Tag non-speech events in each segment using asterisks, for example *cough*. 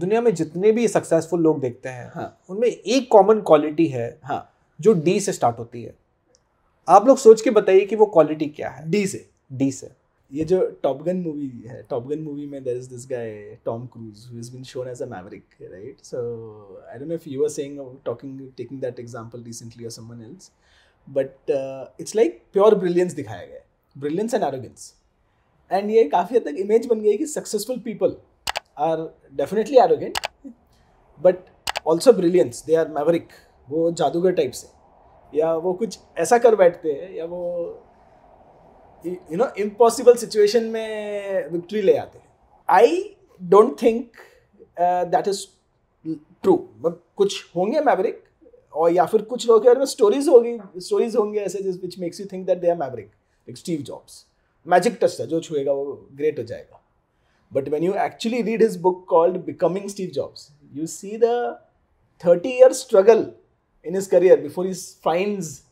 दुनिया में जितने भी सक्सेसफुल लोग देखते हैं हाँ. उनमें एक कॉमन क्वालिटी है हाँ. जो डी से स्टार्ट होती है आप लोग सोच के बताइए कि वो क्वालिटी क्या है डी से डी से ये जो टॉप गन मूवी है टॉप गन मूवी में there is this guy Tom Cruise who is been shown as a maverick right so I don't know if you are saying talking taking that example recently और someone else but it's like pure brilliance दिखाया गया brilliance and arrogance and ये काफ़ी हद तक image बन गई कि successful people are definitely arrogant but also brilliance they are maverick वो जादूगर टाइप से या वो कुछ ऐसा कर बैठते हैं या वो यू नो इम्पॉसिबल सिचुएशन में विक्ट्री ले आते हैं I don't think that is true कुछ होंगे मैवरिक और या फिर कुछ लोग में स्टोरीज होगी स्टोरीज होंगे ऐसे जिस which makes you think that they are maverick like Steve Jobs magic touch था जो छुएगा वो ग्रेट हो जाएगा But when you actually read his book called Becoming Steve Jobs, you see the 30 year struggle in his career before he finds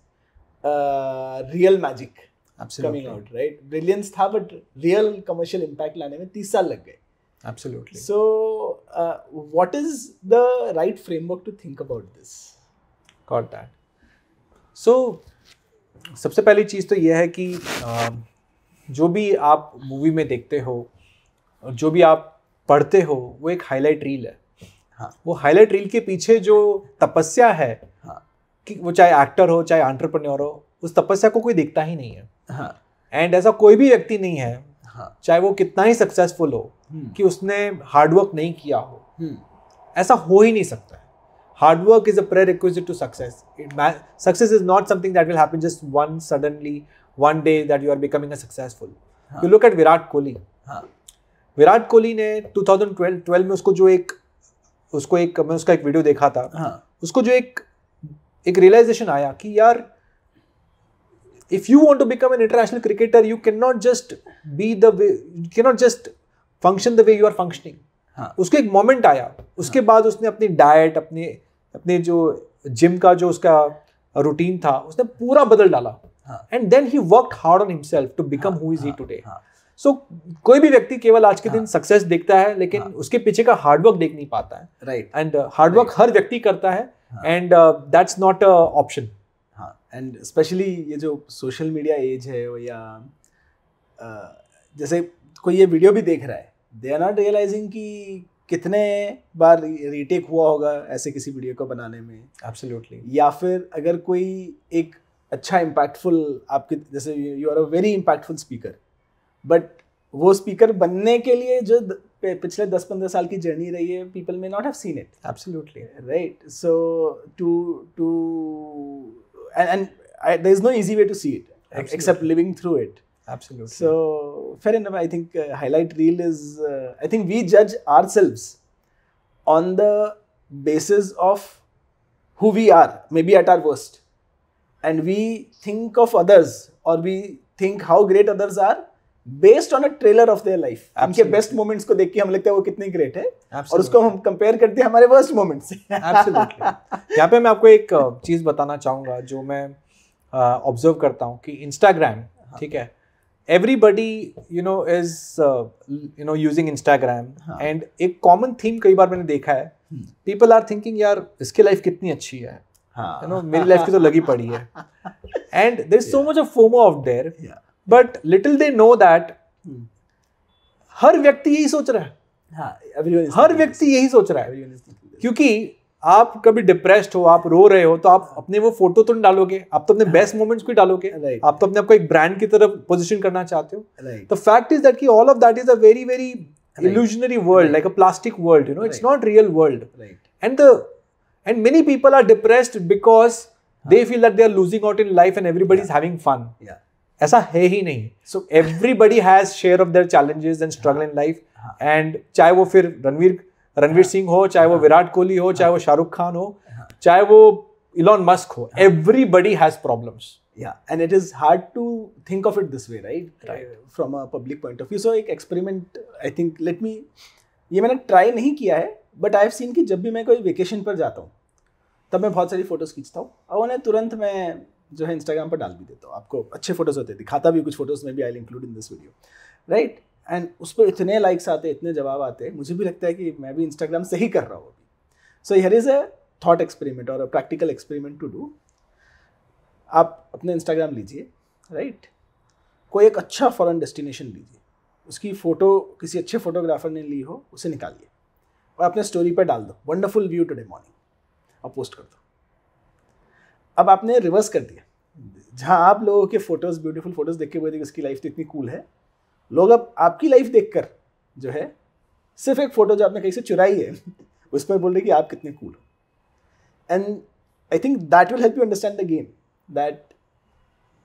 uh, real magic Absolutely. coming out, right? Brilliance tha, but real commercial impact lane mein 30 saal lag gaye Absolutely. So, uh, what is the right framework to think about this? Got that. So, सबसे पहली चीज़ तो यह है कि जो भी आप movie में देखते हो और जो भी आप पढ़ते हो वो एक हाईलाइट रील है हाँ वो हाईलाइट रील के पीछे जो तपस्या है हाँ कि वो चाहे एक्टर हो चाहे आंट्रप्रन्योर हो उस तपस्या को कोई देखता ही नहीं है हाँ एंड ऐसा कोई भी व्यक्ति नहीं है हाँ चाहे वो कितना ही सक्सेसफुल हो कि उसने हार्डवर्क नहीं किया हो ऐसा हो ही नहीं सकता hard work is a prerequisite to success it ma- success is not something that will happen just one suddenly one day that you are becoming a successful huh. you look at virat kohli huh. Virat Kohli ने 2012 में उसको जो एक उसको एक मैं उसका एक वीडियो देखा था हाँ. उसको जो एक एक रियलाइजेशन आया कि यार if you want to become an international cricketer you can not just be the way you can not just function the way you are functioning उसको एक मोमेंट आया उसके हाँ. बाद उसने अपनी डाइट अपने अपने जो जिम का जो उसका रूटीन था उसने पूरा बदल डाला and then he work hard on himself to become who is he today so कोई भी व्यक्ति केवल आज के दिन सक्सेस हाँ। देखता है लेकिन हाँ। उसके पीछे का हार्डवर्क देख नहीं पाता है राइट एंड हार्डवर्क हर व्यक्ति करता है and that's not a option हाँ एंड स्पेशली uh, हाँ, ये जो सोशल मीडिया एज है या uh, जैसे कोई ये वीडियो भी देख रहा है दे आर नॉट रियलाइजिंग कि कितने बार रीटेक हुआ होगा ऐसे किसी वीडियो को बनाने में एब्सोल्युटली या फिर अगर कोई एक अच्छा इम्पैक्टफुल आपके जैसे you are a very impactful speaker but वो स्पीकर बनने के लिए जो पिछले दस पंद्रह साल की जर्नी रही है people may not have seen it absolutely right so to to and there is no easy way to see it except living through it absolutely so fair enough i think uh, highlight reel is uh, i think we judge ourselves on the basis of who we are maybe at our worst and we think of others or we think how great others are based on a trailer of their life इनके best moments को देख के हम लगते हैं वो कितने great है Absolutely. और उसको हम कंपेयर करते हैं हमारे वर्स्ट मोमेंट्स से एब्सोल्युटली यहां पे मैं आपको एक चीज़ बताना चाहूंगा जो मैं ऑब्जर्व uh, करता हूं कि Instagram हाँ। ठीक है everybody you know is you know using Instagram and एक कॉमन थीम कई बार मैंने देखा है पीपल आर थिंकिंग यार इसकी लाइफ कितनी अच्छी है यू हाँ। नो मेरी लाइफ की तो लगी पड़ी है and there is so much of FOMO of there but little they know that हर व्यक्ति यही सोच रहा है हाँ, हर व्यक्ति यही सोच रहा है क्योंकि आप कभी डिप्रेस्ड हो आप रो रहे हो तो आप अपने वो फोटो तो नहीं डालोगे आप तो अपने बेस्ट मोमेंट्स भी डालोगे आप तो अपने आपको एक ब्रांड की तरफ पोजीशन करना चाहते हो तो फैक्ट इज दैट कि all of that is a very very illusionary world like a plastic world you know it's not real world and and many people are depressed because they feel that they are losing out in life and everybody is having fun ऐसा है ही नहीं so everybody has share of their challenges and struggle in life and चाहे वो फिर रणवीर रणवीर हाँ। सिंह हो चाहे वो हाँ। विराट कोहली हो चाहे वो हाँ। शाहरुख खान हो चाहे वो इलॉन मस्क हो एवरीबडी हैज प्रॉब्लम्स या and it is hard to think of it this way right right from a public point of view so एक experiment I think let me ये मैंने ट्राई नहीं किया है बट आई हैव सीन कि जब भी मैं कोई वेकेशन पर जाता हूँ तब मैं बहुत सारी फोटोज़ खींचता हूँ और उन्हें तुरंत मैं जो है इंस्टाग्राम पर डाल भी देता हूँ आपको अच्छे फोटोज़ होते हैं दिखाता भी कुछ फोटोज़ में भी I include in this video right and उस पर इतने लाइक्स आते इतने जवाब आते मुझे भी लगता है कि मैं भी इंस्टाग्राम से ही कर रहा हूँ अभी so here is a thought experiment और a practical experiment to do आप अपने इंस्टाग्राम लीजिए राइट कोई एक अच्छा फॉरन डेस्टिनेशन लीजिए उसकी फ़ोटो किसी अच्छे फोटोग्राफर ने ली हो उसे निकालिए और अपने स्टोरी पर डाल दो वंडरफुल व्यू टुडे मॉर्निंग और पोस्ट कर दो अब आपने रिवर्स कर दिया जहाँ आप लोगों के फोटोज ब्यूटीफुल फोटोज देख के बोलते कि उसकी लाइफ तो इतनी कूल है लोग अब आपकी लाइफ देख जो है सिर्फ एक फोटो जो आपने कहीं से चुराई है *laughs* उस पर बोल रहे कि आप कितने कूल हो and I think that will help you understand the game that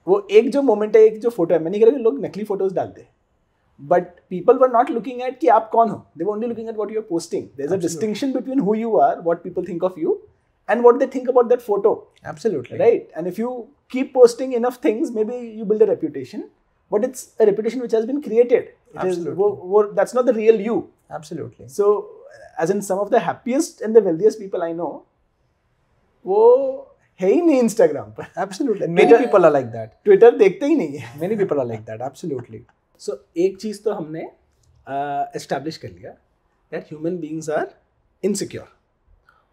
वो एक जो मोमेंट है एक जो फोटो है मैं नहीं कह रहा लोग नकली फोटोज डालते हैं but people were not looking at कि आप कौन हो they only looking at what you are posting there is a distinction between who you are what people think of you and what they think about that photo. Absolutely. Right. And if you keep posting enough things, maybe you build a reputation, but it's a reputation which has been created. It Absolutely. Is, wo- wo- that's not the real you. Absolutely. So, as in some of the happiest and the wealthiest people I know, वो है ही नहीं Absolutely. पर absolutely many people are like that Twitter देखते ही नहीं है are like that. Absolutely. So, absolutely so एक चीज़ तो हमने establish uh, that human beings are insecure.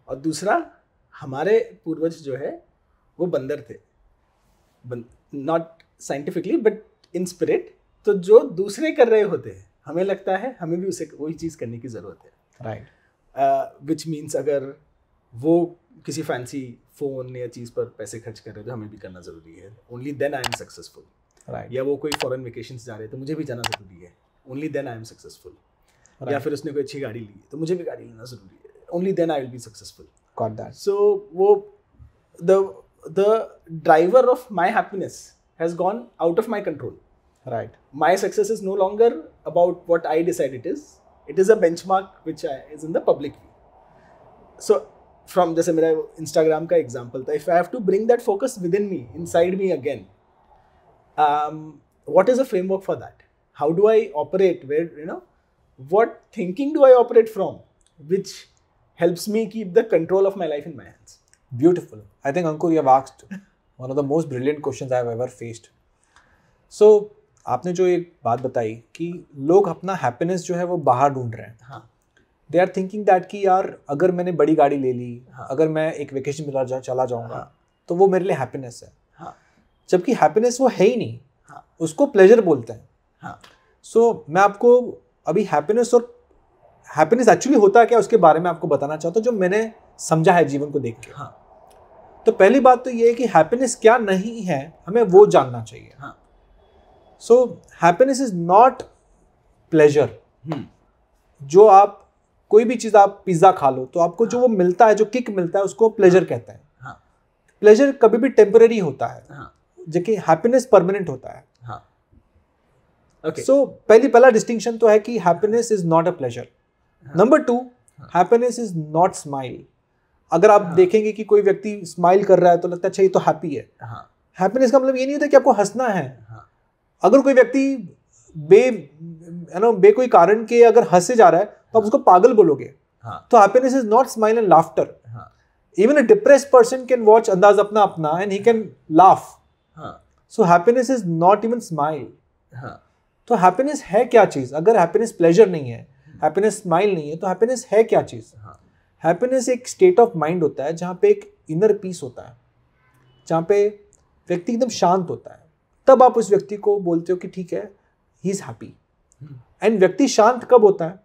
और दूसरा हमारे पूर्वज जो है वो बंदर थे not scientifically but in spirit तो जो दूसरे कर रहे होते हैं हमें लगता है हमें भी उसे वही चीज़ करने की ज़रूरत है राइट विच मीन्स अगर वो किसी फैंसी फ़ोन या चीज़ पर पैसे खर्च कर रहे हो तो हमें भी करना ज़रूरी है only then I am successful right या वो कोई फॉरन वेकेशन जा रहे तो मुझे भी जाना ज़रूरी है only then I am successful या फिर उसने कोई अच्छी गाड़ी ली तो मुझे भी गाड़ी लेना ज़रूरी है only then I will be successful Got that. So wo, the the driver of my happiness has gone out of my control. Right. My success is no longer about what I decide it is. It is a benchmark which I, is in the public view. So from the similar Instagram example, if I have to bring that focus within me, inside me again, um, what is the framework for that how do i operate where you know what thinking do i operate from which helps me keep the control of my life in my hands. Beautiful. I think, Ankur, you have asked one of the most brilliant questions I have ever faced. So, आपने जो एक बात बताई कि लोग अपना happiness जो है वो बाहर ढूंढ रहे हैं दे आर थिंकिंग दैट कि यार अगर मैंने बड़ी गाड़ी ले ली हाँ. अगर मैं एक वेकेशन मिला जा चला जाऊंगा हाँ. तो वो मेरे लिए हैप्पीनेस है हाँ. जबकि हैप्पीनेस वो है ही नहीं हाँ. उसको प्लेजर बोलते हैं सो हाँ so, मैं आपको अभी हैप्पीनेस और हैप्पीनेस एक्चुअली होता क्या उसके बारे में आपको बताना चाहता हूँ जो मैंने समझा है जीवन को देख के हाँ तो पहली बात तो ये है कि हैप्पीनेस क्या नहीं है हमें वो जानना चाहिए हाँ so happiness is not pleasure जो आप कोई भी चीज़ आप पिज़्ज़ा खा लो तो आपको हाँ. जो वो हाँ। मिलता है जो किक मिलता है उसको प्लेजर हाँ. कहते हैं हाँ. प्लेजर कभी भी टेम्परेरी होता है हाँ. जबकि हैप्पीनेस परमानेंट होता है हाँ. Okay okay. सो so, पहली पहला डिस्टिंक्शन तो है कि happiness is not a pleasure number two happiness is not smile अगर आप हाँ. देखेंगे कि कोई व्यक्ति स्माइल कर रहा है तो लगता है अच्छा ये तो हैप्पी है हैप्पीनेस हाँ. का मतलब ये नहीं होता कि आपको हंसना है हाँ. अगर कोई व्यक्ति बे यू नो बे कोई कारण के अगर हंसे जा रहा है तो आप हाँ। उसको पागल बोलोगे हाँ। तो happiness is not smile and laughter even a depress person can watch अंदाज अपना अपना and he can laugh so happiness is not even smile तो हैप्पीनेस है क्या चीज़ अगर हैप्पीनेस प्लेजर नहीं है हैप्पीनेस स्माइल नहीं है तो हैप्पीनेस है क्या चीज़ हैप्पीनेस हाँ। एक स्टेट ऑफ माइंड होता है जहाँ पे एक इनर पीस होता है जहाँ पे व्यक्ति एकदम शांत होता है तब आप उस व्यक्ति को बोलते हो कि ठीक है ही इज़ हैप्पी एंड व्यक्ति शांत कब होता है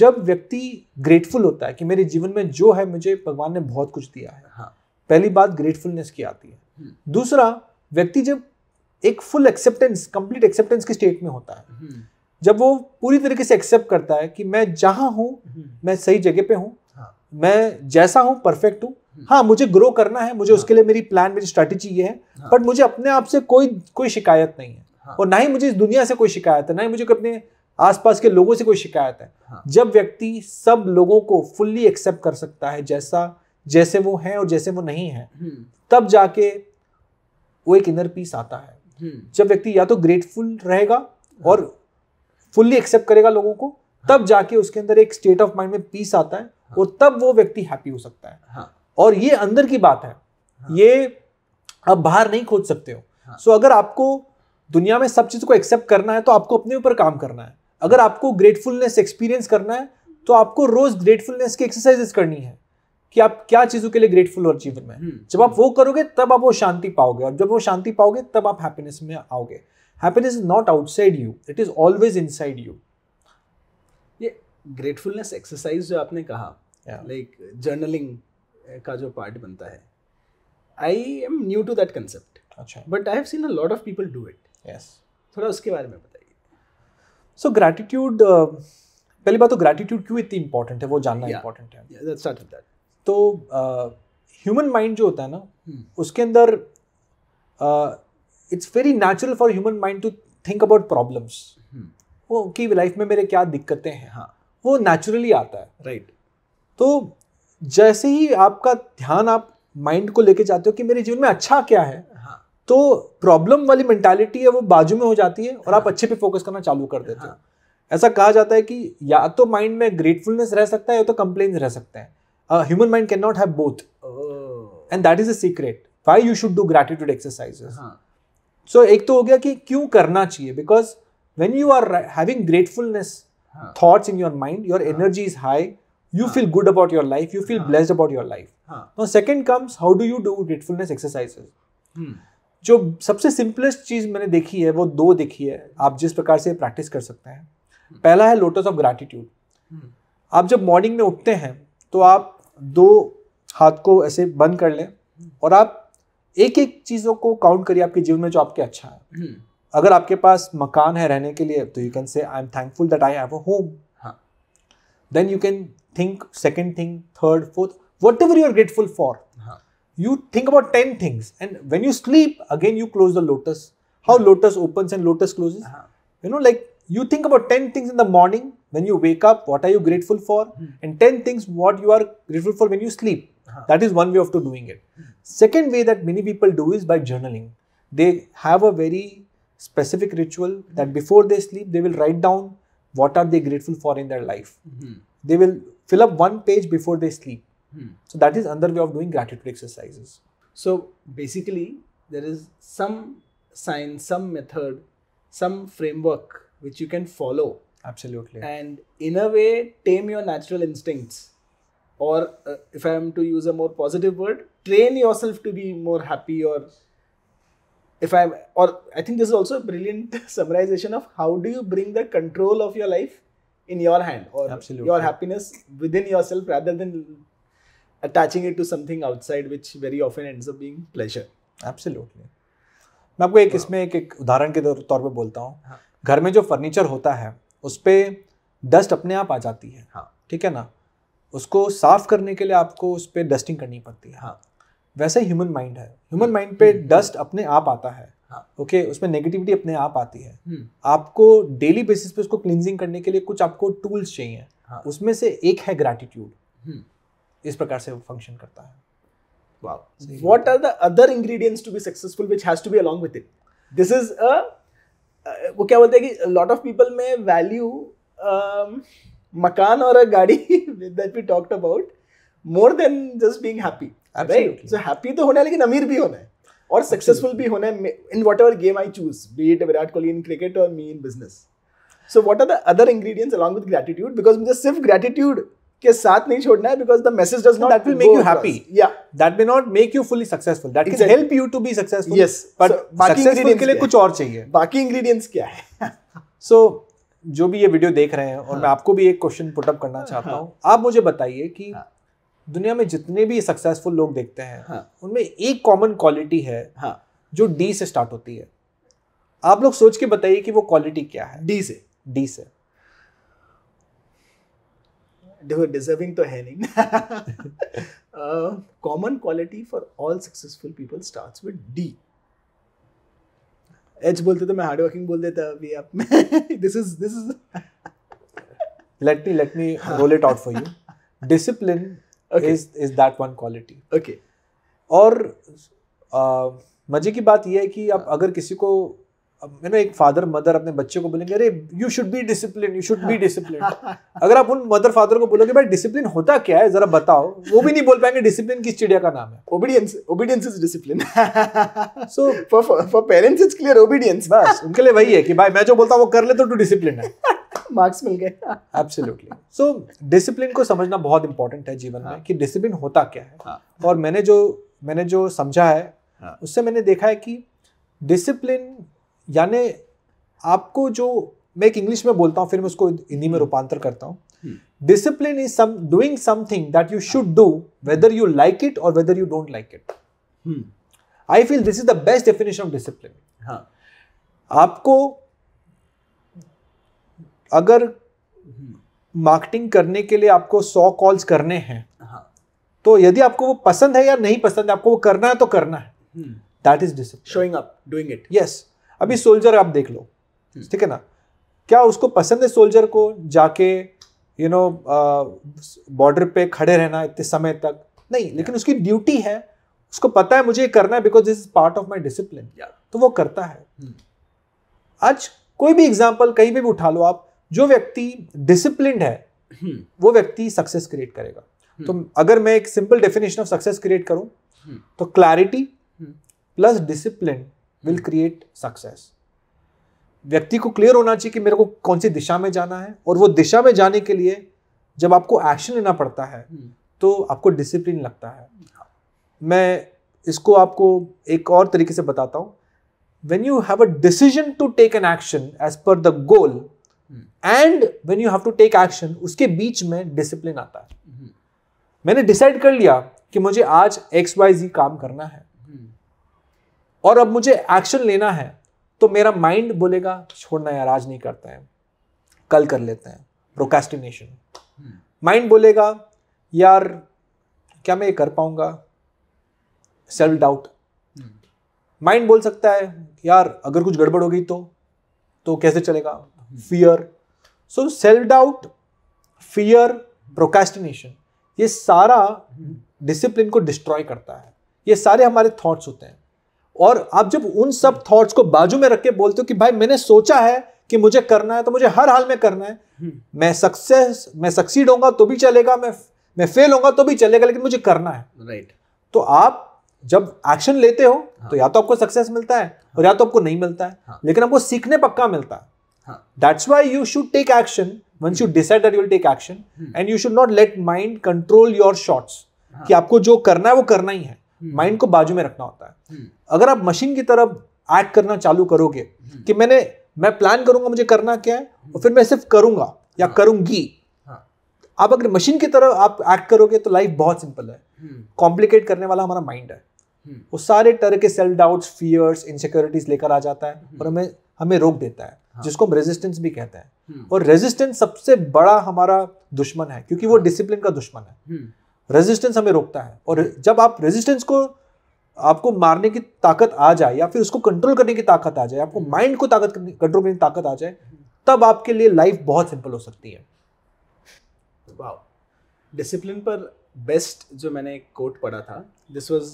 जब व्यक्ति ग्रेटफुल होता है कि मेरे जीवन में जो है मुझे भगवान ने बहुत कुछ दिया है हाँ। पहली बात ग्रेटफुलनेस की आती है हम्म। दूसरा व्यक्ति जब एक फुल एक्सेप्टेंस कंप्लीट एक्सेप्टेंस की स्टेट में होता है हम्म। जब वो पूरी तरीके से एक्सेप्ट करता है कि मैं जहाँ हूँ हम्म। मैं सही जगह पे हूँ हाँ। मैं जैसा हूँ परफेक्ट हूँ हाँ मुझे ग्रो करना है मुझे हाँ। उसके लिए मेरी प्लान मेरी स्ट्रैटेजी ये है बट हाँ। मुझे अपने आप से कोई कोई शिकायत नहीं है हाँ। और ना ही मुझे इस दुनिया से कोई शिकायत है ना ही मुझे अपने आसपास के लोगों से कोई शिकायत है हाँ। जब व्यक्ति सब लोगों को फुल्ली एक्सेप्ट कर सकता है जैसा जैसे वो है और जैसे वो नहीं है हम्म। तब जाके वो एक इनर पीस आता है हम्म। जब व्यक्ति या तो ग्रेटफुल रहेगा हाँ। और फुल्ली एक्सेप्ट करेगा लोगों को तब जाके उसके अंदर एक स्टेट ऑफ माइंड में पीस आता है हाँ। और तब वो व्यक्ति हैप्पी हो सकता है हाँ। और ये अंदर की बात है हाँ। ये आप बाहर नहीं खोज सकते हो सो अगर आपको दुनिया में सब चीज को एक्सेप्ट करना है तो आपको अपने ऊपर काम करना है अगर आपको ग्रेटफुलनेस एक्सपीरियंस करना है तो आपको रोज ग्रेटफुलनेस की एक्सरसाइजेस करनी है कि आप क्या चीजों के लिए ग्रेटफुल हो जीवन में हम्म, जब आप हम्म। वो करोगे तब आप वो शांति पाओगे और जब वो शांति पाओगे तब आप हैप्पीनेस में आओगे happiness is not outside you it is always inside you ये ग्रेटफुलनेस एक्सरसाइज जो आपने कहा लाइक yeah. जर्नलिंग like, का जो पार्ट बनता है I am new to that concept अच्छा but I have seen a lot of people do it yes थोड़ा उसके बारे में बताइए सो ग्रैटिट्यूड uh, पहली बात तो ग्रैटिट्यूड क्यों इतनी इंपॉर्टेंट है वो जानना इंपॉर्टेंट है स्टार्ट दैट तो ह्यूमन uh, माइंड जो होता है ना hmm. उसके अंदर uh, it's very natural for human mind to think about problems वो कि लाइफ में मेरे क्या दिक्कतें हैं हाँ वो नेचुरली आता है राइट right. तो जैसे ही आपका ध्यान आप माइंड को लेके जाते हो कि मेरे जीवन में अच्छा क्या है हाँ. तो प्रॉब्लम वाली मेंटालिटी है वो बाजू में हो जाती है और हाँ. आप अच्छे पे फोकस करना चालू कर देते हो हाँ। ऐसा कहा जाता है कि या तो माइंड में ग्रेटफुलनेस रह सकता है या तो कंप्लेन रह सकते हैं human mind can not have both and that is a secret why you should do gratitude exercises so so, एक तो हो गया कि क्यों करना चाहिए because when you are having gratefulness thoughts in your mind your energy is high you feel good about your life you feel blessed about your life your second comes how do you do gratefulness you जो सबसे simplest चीज मैंने देखी है वो दो देखी है आप जिस प्रकार से प्रैक्टिस कर सकते हैं हम्म। पहला है लोटस ऑफ ग्रैटिट्यूड आप जब मॉर्निंग में उठते हैं तो आप दो हाथ को ऐसे बंद कर लें हम्म। और आप एक एक चीजों को काउंट करिए आपके जीवन में जो आपके अच्छा है हम्म। अगर आपके पास मकान है रहने के लिए तो you can say I am thankful that I have a home then you can think second thing third fourth whatever you are grateful for you think about ten things and when you sleep again you close the lotus how lotus open and lotus close you know like you think about ten things in the morning when you wake up what are you grateful for and ten things what you are grateful for when you sleep Uh-huh. That is one way of doing it. Second way that many people do is by journaling. They have a very specific ritual mm-hmm. that before they sleep, they will write down what are they grateful for in their life. Mm-hmm. They will fill up one page before they sleep. Mm-hmm. So that is another way of doing gratitude exercises. So basically, there is some science, some method, some framework which you can follow. Absolutely. And in a way, tame your natural instincts or uh, if I am to use a more positive word, train yourself to be more happy or if I'm or I think this is also a brilliant summarization of how do you bring the control of your life in your hand or Absolutely. your happiness within yourself rather than attaching it to something outside which very often ends up being pleasure. Absolutely. मैं आपको एक इसमें एक एक उदाहरण के तौर पे बोलता हूँ घर में जो फर्नीचर होता है उस पर डस्ट अपने आप आ जाती है हाँ ठीक है ना उसको साफ करने के लिए आपको उस पर डस्टिंग करनी पड़ती है हाँ वैसे ह्यूमन माइंड है ह्यूमन माइंड पे डस्ट हम्म, हम्म। अपने आप आता है ओके हाँ। okay, उसमें नेगेटिविटी अपने आप आती है हुँ. हम्म। आपको डेली बेसिस पे उसको क्लिनजिंग करने के लिए कुछ आपको टूल्स चाहिए हाँ. उसमें से एक है ग्रैटिट्यूड इस प्रकार से वो फंक्शन करता है what are the other ingredients to be successful which has to be along with it this is वो क्या बोलते हैं कि लॉट ऑफ पीपल में value makan or a gadi that we talked about more than just being happy right so happy तो होना है लेकिन अमीर भी होना है और सक्सेसफुल भी होना है in whatever game I choose be it Virat Kohli in cricket और me in business so what are the other ingredients along with gratitude because मुझे सिर्फ ग्रेटिट्यूड के साथ नहीं छोड़ना है because the message does not that will make you happy या that may not make you fully successful that can help you to be successful yes but बाकी ingredients के लिए कुछ और चाहिए बाकी इंग्रेडिएंट्स क्या है सो so, जो भी ये वीडियो देख रहे हैं और हाँ। मैं आपको भी एक क्वेश्चन पुटअप करना हाँ। चाहता हूँ आप मुझे बताइए कि हाँ। दुनिया में जितने भी सक्सेसफुल लोग देखते हैं हाँ। उनमें एक कॉमन क्वालिटी है हाँ। जो डी से स्टार्ट होती है आप लोग सोच के बताइए कि वो क्वालिटी क्या है डी से डी से देखो डिजर्विंग तो है नहीं common quality for all successful people starts with D H बोलते तो मैं हार्ड वर्किंग बोल देता अभी आप this is this is let me let me roll it out for you discipline is is that one quality okay और uh, मजे की बात यह है कि आप अगर किसी को यू नो एक फादर मदर अपने बच्चे को बोलेंगे अरे you should be discipline you should be discipline अगर आप उन मदर फादर को बोलोगे भाई डिसिप्लिन होता क्या है जरा बताओ वो भी नहीं बोल पाएंगे डिसिप्लिन किस चिड़िया का नाम है obedience obedience is discipline so for parents it's clear obedience बस उनके लिए वही है कि भाई मैं जो बोलता हूँ वो कर ले तो टू डिसिप्लिन है मार्क्स *laughs* मिल गए एब्सोल्युटली सो डिसिप्लिन को समझना बहुत इंपॉर्टेंट है जीवन में हाँ। कि डिसिप्लिन होता क्या है हाँ। और मैंने जो मैंने जो समझा है हाँ। उससे मैंने देखा है कि डिसिप्लिन यानी आपको जो मैं एक इंग्लिश में बोलता हूँ फिर मैं उसको हिंदी में रूपांतर करता हूँ discipline is some doing something that you should do whether you like it और whether you don't like it I feel this is the best definition of discipline हाँ आपको अगर मार्केटिंग hmm. करने के लिए आपको सौ कॉल्स करने हैं हाँ. तो यदि आपको वो पसंद है या नहीं पसंद है आपको वो करना है तो करना है that is discipline showing up doing it yes अभी सोल्जर आप देख लो हम्म। ठीक है ना क्या उसको पसंद है सोल्जर को जाके यू नो बॉर्डर पे खड़े रहना इतने समय तक नहीं लेकिन उसकी ड्यूटी है उसको पता है मुझे करना है because this is part of my discipline तो वो करता है हम्म। आज कोई भी एग्जाम्पल कहीं भी उठा लो आप जो व्यक्ति डिसिप्लिन है हम्म। वो व्यक्ति सक्सेस क्रिएट करेगा तो अगर मैं एक simple definition of success create करूं तो clarity plus discipline will create success व्यक्ति को क्लियर होना चाहिए कि मेरे को कौन सी दिशा में जाना है और वो दिशा में जाने के लिए जब आपको एक्शन लेना पड़ता है हम्म। तो आपको डिसिप्लिन लगता है मैं इसको आपको एक और तरीके से बताता हूँ when you have a decision to take an action as per the goal and when you have to take action उसके बीच में डिसिप्लिन आता है हम्म। मैंने डिसाइड कर लिया कि मुझे आज एक्स वाई जी काम करना है और अब मुझे एक्शन लेना है तो मेरा माइंड बोलेगा छोड़ना यार आज नहीं करते हैं कल कर लेते हैं प्रोकेस्टिनेशन माइंड hmm. बोलेगा यार क्या मैं ये कर पाऊंगा सेल्फ डाउट माइंड बोल सकता है यार अगर कुछ गड़बड़ हो गई तो तो कैसे चलेगा fear so self doubt fear procrastination ये सारा डिसिप्लिन hmm. को डिस्ट्रॉय करता है ये सारे हमारे थॉट्स होते हैं और आप जब उन सब थॉट्स को बाजू में रख के बोलते हो कि भाई मैंने सोचा है कि मुझे करना है तो मुझे हर हाल में करना है हम्म। मैं सक्सेस मैं सक्सीड होगा तो भी चलेगा मैं मैं फेल होगा तो भी चलेगा लेकिन मुझे करना है राइट तो आप जब एक्शन लेते हो हाँ. तो या तो आपको सक्सेस मिलता है हाँ. और या तो आपको नहीं मिलता है हाँ. लेकिन आपको सीखने पक्का मिलता है that's why you should take action once you decide that you will take action and you should not let mind control your shots कि आपको जो करना है वो करना ही है हम्म। माइंड को बाजू में रखना होता है हम्म। अगर आप मशीन की तरफ एक्ट करना चालू करोगे हम्म। कि मैंने मैं प्लान करूंगा मुझे करना क्या है और फिर मैं सिर्फ करूंगा या हाँ। करूंगी हाँ। आप अगर मशीन की तरह आप एक्ट करोगे तो लाइफ बहुत सिंपल है कॉम्प्लिकेट करने वाला हमारा माइंड है वो सारे तरह के सेल्फ डाउट्स फियर्स इनसिक्योरिटीज लेकर आ जाता है और हमें हमें रोक देता है हाँ। जिसको हम रेजिस्टेंस भी कहते हैं और रेजिस्टेंस सबसे बड़ा हमारा दुश्मन है क्योंकि वो डिसिप्लिन हाँ। का दुश्मन है रेजिस्टेंस हमें रोकता है और जब आप रेजिस्टेंस को आपको मारने की ताकत आ जाए या फिर उसको कंट्रोल करने की ताकत आ जाए आपको माइंड को ताकत कंट्रोल करने की ताकत आ जाए तब आपके लिए लाइफ बहुत सिंपल हो सकती है वाह डिसिप्लिन पर बेस्ट जो मैंने एक कोट पढ़ा था दिस वाज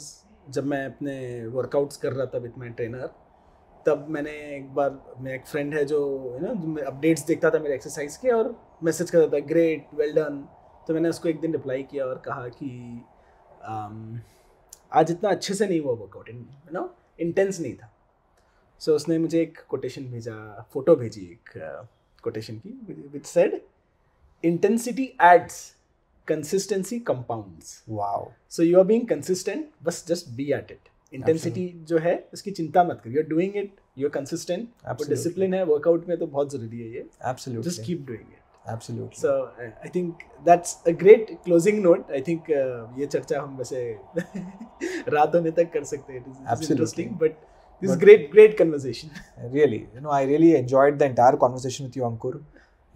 जब मैं अपने वर्कआउट्स कर रहा था विथ माई ट्रेनर तब मैंने एक बार मेरा एक फ्रेंड है जो है ना अपडेट्स देखता था मेरे एक्सरसाइज के और मैसेज करता था ग्रेट वेल डन तो मैंने उसको एक दिन रिप्लाई किया और कहा कि um, आज इतना अच्छे से नहीं हुआ वर्कआउट यू नो इंटेंस नहीं था सो so, उसने मुझे एक कोटेशन भेजा फोटो भेजी एक कोटेशन uh, की which said intensity adds consistency compounds wow so you are being consistent बस just be at it intensity जो है उसकी चिंता मत करो you are doing it you are consistent आपको डिसिप्लिन है वर्कआउट में तो बहुत जरूरी है ये just keep doing it absolutely so I think that's a great closing note I think ये चर्चा हम वैसे रात होने तक कर सकते हैं it is interesting but this but, great great conversation really you know i really enjoyed the entire conversation with you ankur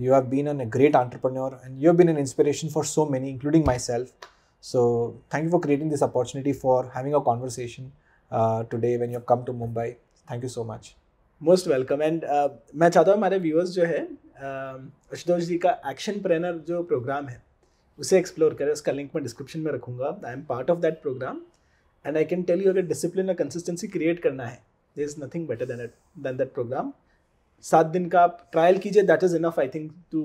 you have been an, a great entrepreneur and you have been an inspiration for so many including myself so thank you for creating this opportunity for having a conversation uh, today when you have come to mumbai thank you so much most welcome and मैं चाहता हूँ हमारे viewers जो है Ashutosh um, जी का action प्रेनर जो programme है उसे एक्सप्लोर करें उसका लिंक मैं डिस्क्रिप्शन में रखूँगा I am part of that program and I can tell you अगर डिसिप्लिन और कंसिस्टेंसी क्रिएट करना है there is nothing better than than that program सात दिन का आप ट्रायल कीजिए that is enough I think to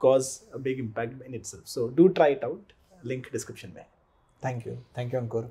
cause a big impact in it so do try it out link description में thank you thank you Ankur